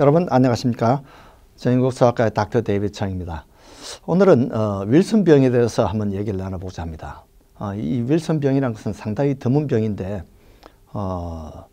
여러분 안녕하십니까? 전국 수학과의 닥터 데이비 창입니다. 오늘은 어, 윌슨 병에 대해서 한번 얘기를 나눠보자 합니다. 어, 이 윌슨 병이란 것은 상당히 드문 병인데 어,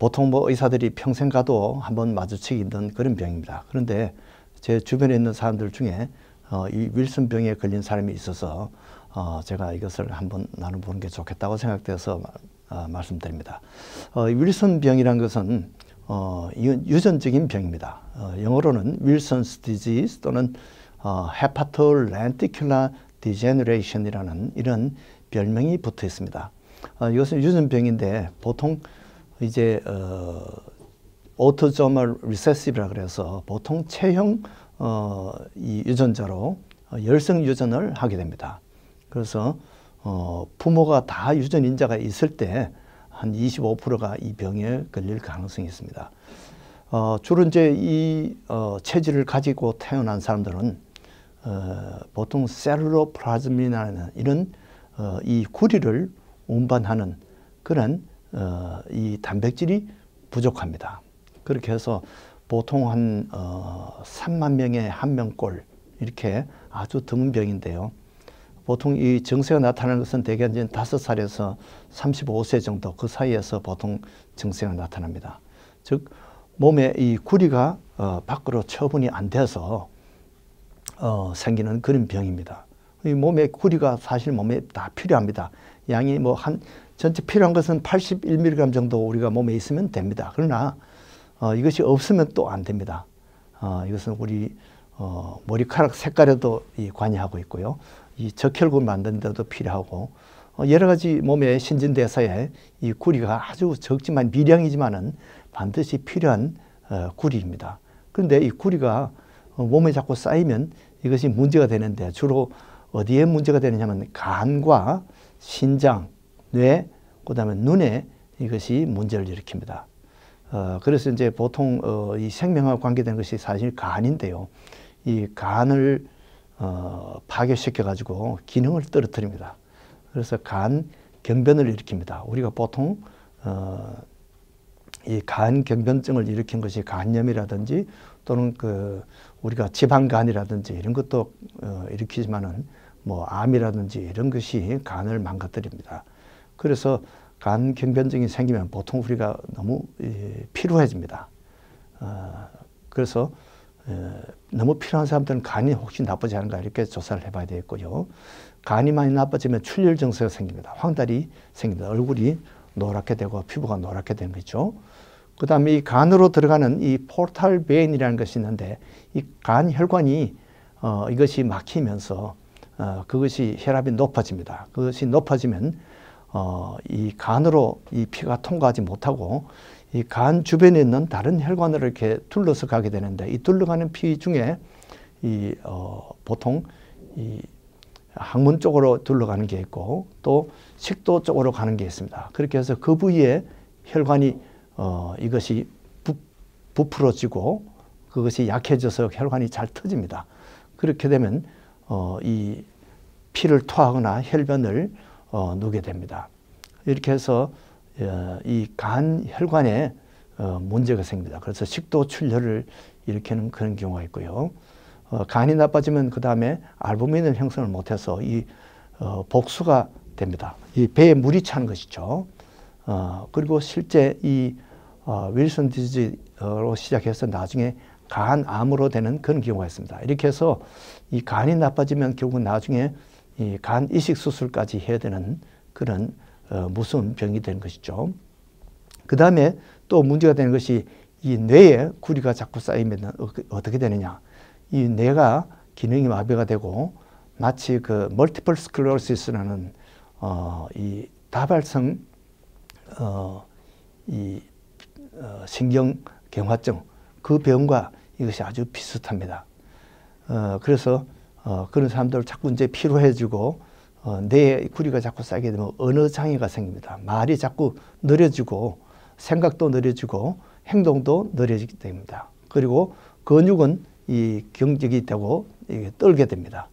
보통 뭐 의사들이 평생 가도 한번 마주치기 힘든 그런 병입니다. 그런데 제 주변에 있는 사람들 중에 어, 이 윌슨 병에 걸린 사람이 있어서 어, 제가 이것을 한번 나눠보는 게 좋겠다고 생각돼서 어, 말씀드립니다. 윌슨 병이란 것은 어, 이건 유전적인 병입니다. 어, 영어로는 Wilson's disease 또는 어, hepatorenticular degeneration이라는 이런 별명이 붙어 있습니다. 어, 이것은 유전병인데 보통 이제 어, 오토저멀 리세시브라 그래서 보통 체형 어, 이 유전자로 어, 열성 유전을 하게 됩니다. 그래서 어, 부모가 다 유전 인자가 있을 때한 25%가 이 병에 걸릴 가능성이 있습니다. 어, 주로 이제 이 어, 체질을 가지고 태어난 사람들은 어, 보통 셀로플라즘이라는 이런 어, 이 구리를 운반하는 그런 어, 이 단백질이 부족합니다. 그렇게 해서 보통 한 어, 3만 명에 한 명꼴 이렇게 아주 드문 병인데요. 보통 이 증세가 나타나는 것은 대개 이제 다섯 살에서 삼십오 세 정도 그 사이에서 보통 증세가 나타납니다. 즉 몸에 이 구리가 어, 밖으로 처분이 안 돼서 어, 생기는 그런 병입니다. 이 몸에 구리가 사실 몸에 다 필요합니다. 양이 뭐 한 전체 필요한 것은 81mg 정도 우리가 몸에 있으면 됩니다. 그러나 어, 이것이 없으면 또 안 됩니다. 어, 이것은 우리 어, 머리카락 색깔에도 이, 관여하고 있고요. 이 적혈구 만드는 데도 필요하고 어, 여러 가지 몸의 신진대사에 이 구리가 아주 적지만 미량이지만은 반드시 필요한 어, 구리입니다. 그런데 이 구리가 어, 몸에 자꾸 쌓이면 이것이 문제가 되는데 주로 어디에 문제가 되느냐면 간과 신장, 뇌, 그다음에 눈에 이것이 문제를 일으킵니다. 어, 그래서 이제 보통 어, 이 생명과 관계된 것이 사실 간인데요. 이 간을 어, 파괴시켜가지고 기능을 떨어뜨립니다. 그래서 간 경변을 일으킵니다. 우리가 보통 어, 이 간 경변증을 일으킨 것이 간염이라든지 또는 그 우리가 지방간이라든지 이런 것도 어, 일으키지만은 뭐 암이라든지 이런 것이 간을 망가뜨립니다. 그래서 간 경변증이 생기면 보통 우리가 너무 이, 피로해집니다. 어, 그래서 너무 필요한 사람들은 간이 혹시 나쁘지 않은가 이렇게 조사를 해봐야 되겠고요. 간이 많이 나빠지면 출혈 증세가 생깁니다. 황달이 생깁니다. 얼굴이 노랗게 되고 피부가 노랗게 되는 거죠. 그 다음에 이 간으로 들어가는 이 포탈 베인이라는 것이 있는데 이 간 혈관이 어, 이것이 막히면서 어, 그것이 혈압이 높아집니다. 그것이 높아지면 어, 이 간으로 이 피가 통과하지 못하고 이 간 주변에 있는 다른 혈관을 이렇게 둘러서 가게 되는데 이 둘러가는 피 중에 이 어, 보통 이 항문 쪽으로 둘러가는 게 있고 또 식도 쪽으로 가는 게 있습니다. 그렇게 해서 그 부위에 혈관이 어, 이것이 부, 부풀어지고 그것이 약해져서 혈관이 잘 터집니다. 그렇게 되면 어, 이 피를 토하거나 혈변을 어, 누게 됩니다. 이렇게 해서 어, 예, 이간 혈관에 어, 문제가 생깁니다. 그래서 식도 출혈을 일으키는 그런 경우가 있고요. 어, 간이 나빠지면 그 다음에 알부민을 형성을 못해서 이 어, 복수가 됩니다. 이 배에 물이 차는 것이죠. 어, 그리고 실제 이 어, 윌슨 디지로 시작해서 나중에 간암으로 되는 그런 경우가 있습니다. 이렇게 해서 이 간이 나빠지면 결국 나중에 이간 이식 수술까지 해야 되는 그런 어, 무슨 병이 되는 것이죠. 그 다음에 또 문제가 되는 것이 이 뇌에 구리가 자꾸 쌓이면 어, 그 어떻게 되느냐. 이 뇌가 기능이 마비가 되고 마치 그 멀티플 스클로시스라는 어, 이 다발성 어, 이 어, 신경경화증 그 병과 이것이 아주 비슷합니다. 어, 그래서 어, 그런 사람들 자꾸 이제 피로해지고 어, 뇌 구리가 자꾸 쌓이게 되면 언어 장애가 생깁니다. 말이 자꾸 느려지고 생각도 느려지고 행동도 느려지게 됩니다. 그리고 근육은 이 경직이 되고 이게 떨게 됩니다.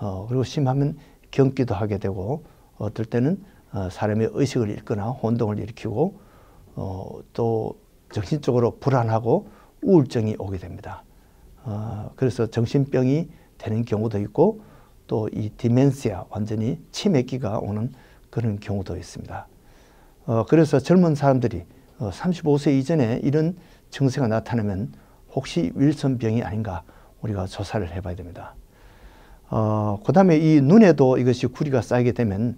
어, 그리고 심하면 경기도 하게 되고 어떨 때는 어, 사람의 의식을 잃거나 혼동을 일으키고 어, 또 정신적으로 불안하고 우울증이 오게 됩니다. 어, 그래서 정신병이 되는 경우도 있고 또 이 디멘시아 완전히 치매기가 오는 그런 경우도 있습니다. 어, 그래서 젊은 사람들이 어, 35세 이전에 이런 증세가 나타나면 혹시 윌슨병이 아닌가 우리가 조사를 해봐야 됩니다. 어, 그 다음에 이 눈에도 이것이 구리가 쌓이게 되면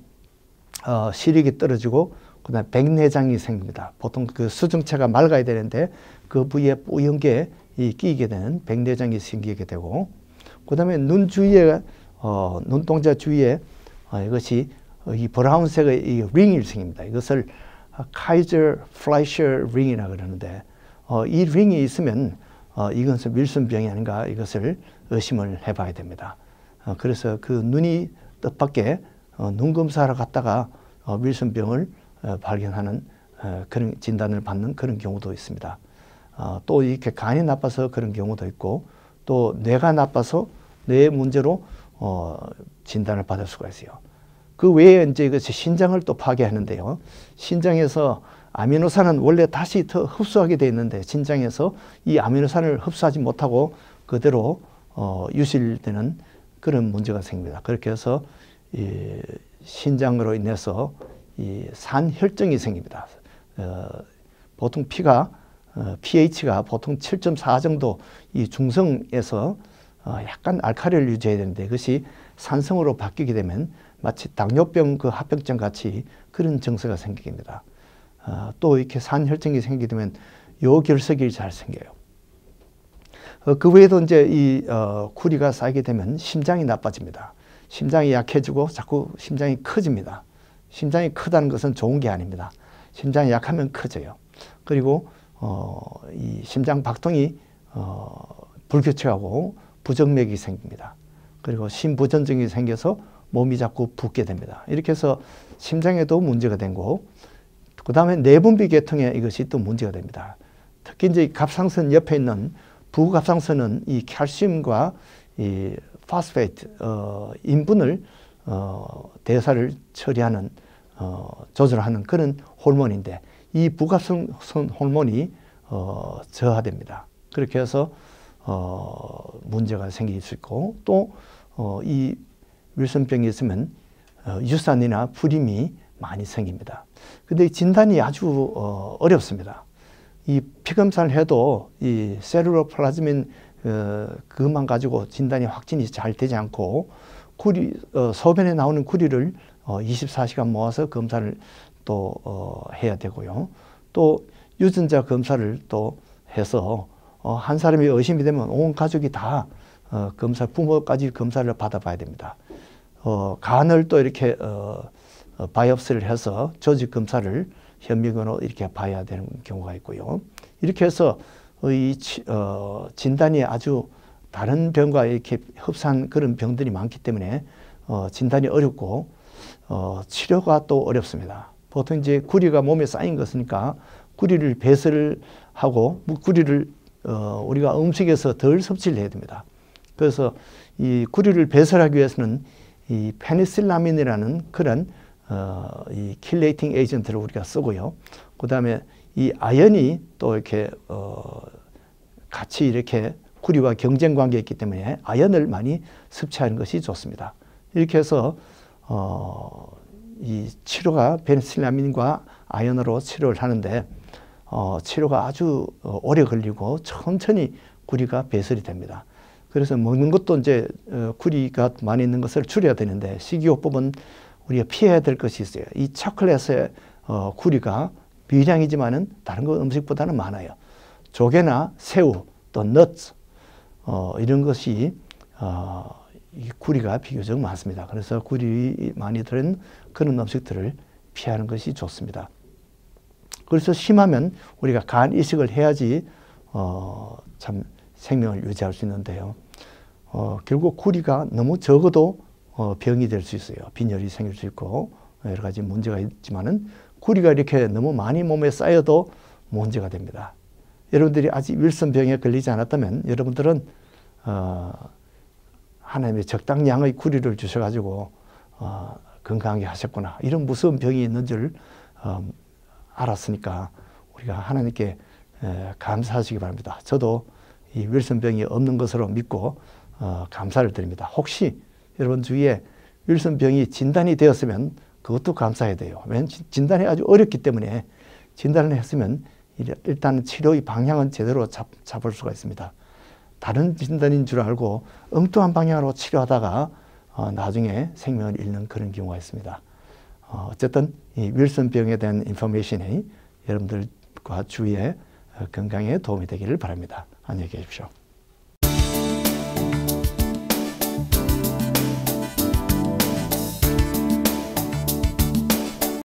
어, 시력이 떨어지고 그다음 백내장이 생깁니다. 보통 그 수정체가 맑아야 되는데 그 부위에 뿌연 게 끼게 되는 백내장이 생기게 되고 그 다음에 눈 주위에, 어, 눈동자 주위에 어, 이것이 이 브라운색의 이 링이 생깁니다. 이것을 카이저 플라이셔 링이라 그러는데 어, 이 링이 있으면 어, 이것은 밀순병이 아닌가 이것을 의심을 해봐야 됩니다. 어, 그래서 그 눈이 뜻밖에 어, 눈 검사하러 갔다가 어, 밀순병을 어, 발견하는 어, 그런 진단을 받는 그런 경우도 있습니다. 어, 또 이렇게 간이 나빠서 그런 경우도 있고 또 뇌가 나빠서 뇌 문제로 어, 진단을 받을 수가 있어요. 그 외에 이제 그 신장을 또 파괴하는데요. 신장에서 아미노산은 원래 다시 더 흡수하게 돼 있는데 신장에서 이 아미노산을 흡수하지 못하고 그대로 어, 유실되는 그런 문제가 생깁니다. 그렇게 해서 이 신장으로 인해서 이 산혈증이 생깁니다. 어, 보통 피가 어, pH가 보통 7.4 정도 이 중성에서 어, 약간 알칼리를 유지해야 되는데 그것이 산성으로 바뀌게 되면 마치 당뇨병 그 합병증 같이 그런 증세가 생깁니다또 어, 이렇게 산혈증이 생기게 되면 요결석이 잘 생겨요. 그 외에도 이제 이 구리가 쌓이게 되면 심장이 나빠집니다. 심장이 약해지고 자꾸 심장이 커집니다. 심장이 크다는 것은 좋은 게 아닙니다. 심장이 약하면 커져요. 그리고 어, 이 심장 박동이 어, 불규칙하고 부정맥이 생깁니다. 그리고 심부전증이 생겨서 몸이 자꾸 붓게 됩니다. 이렇게 해서 심장에도 문제가 된고그 다음에 내분비 계통에 이것이 또 문제가 됩니다. 특히 이제 갑상선 옆에 있는 부갑상선은 이 칼슘과 이 파스페이트 어, 인분을 어, 대사를 처리하는 어, 조절하는 그런 호르몬인데 이부가성 호르몬이 어, 저하됩니다. 그렇게 해서 어, 문제가 생길 수 있고 또이 어, 윌슨병이 있으면 어, 유산이나 불임이 많이 생깁니다. 근데 진단이 아주 어, 어렵습니다. 이 피검사를 해도 이 세루로 플라즈민 어, 그만 가지고 진단이 확진이 잘 되지 않고 구리, 어, 소변에 나오는 구리를 어, 24시간 모아서 검사를 또 어, 해야 되고요. 또 유전자 검사를 또 해서 어, 한 사람이 의심이 되면 온 가족이 다 어, 검사 부모까지 검사를 받아봐야 됩니다. 어, 간을 또 이렇게 어, 어, 바이옵스를 해서 조직 검사를 현미경으로 이렇게 봐야 되는 경우가 있고요. 이렇게 해서 이 치, 어, 진단이 아주 다른 병과 이렇게 흡사한 그런 병들이 많기 때문에 어, 진단이 어렵고 어, 치료가 또 어렵습니다. 보통 이제 구리가 몸에 쌓인 것이니까 구리를 배설을 하고 구리를 어, 우리가 음식에서 덜 섭취를 해야 됩니다. 그래서 이 구리를 배설하기 위해서는 이 페니실라민이라는 그런 어, 이 킬레이팅 에이전트를 우리가 쓰고요. 그 다음에 이 아연이 또 이렇게 어, 같이 이렇게 구리와 경쟁 관계에 있기 때문에 아연을 많이 섭취하는 것이 좋습니다. 이렇게 해서 어, 이 치료가 베니실라민과 아연으로 치료를 하는데 어, 치료가 아주 어, 오래 걸리고 천천히 구리가 배설이 됩니다. 그래서 먹는 것도 이제 어, 구리가 많이 있는 것을 줄여야 되는데 식이요법은 우리가 피해야 될 것이 있어요. 이 초콜릿의 어, 구리가 미량이지만은 다른 거 음식보다는 많아요. 조개나 새우 또 넛, 어, 이런 것이 어, 이 구리가 비교적 많습니다. 그래서 구리 많이 들은 그런 음식들을 피하는 것이 좋습니다. 그래서 심하면 우리가 간 이식을 해야지 어, 참 생명을 유지할 수 있는데요. 어, 결국 구리가 너무 적어도 어, 병이 될 수 있어요. 빈혈이 생길 수 있고 여러 가지 문제가 있지만은 구리가 이렇게 너무 많이 몸에 쌓여도 문제가 됩니다. 여러분들이 아직 윌슨 병에 걸리지 않았다면 여러분들은 어, 하나님의 적당량의 구리를 주셔가지고 어, 건강하게 하셨구나 이런 무서운 병이 있는 줄 어, 알았으니까 우리가 하나님께 에, 감사하시기 바랍니다. 저도 이 윌슨병이 없는 것으로 믿고 어, 감사를 드립니다. 혹시 여러분 주위에 윌슨병이 진단이 되었으면 그것도 감사해야 돼요. 왜냐하면 진단이 아주 어렵기 때문에 진단을 했으면 일단 치료의 방향은 제대로 잡, 잡을 수가 있습니다. 다른 진단인 줄 알고 엉뚱한 방향으로 치료하다가 어, 나중에 생명을 잃는 그런 경우가 있습니다. 어, 쨌든 윌슨병에 대한 인포메이션이 여러분들과 주위의 어, 건강에 도움이 되기를 바랍니다. 안녕히 계십시오.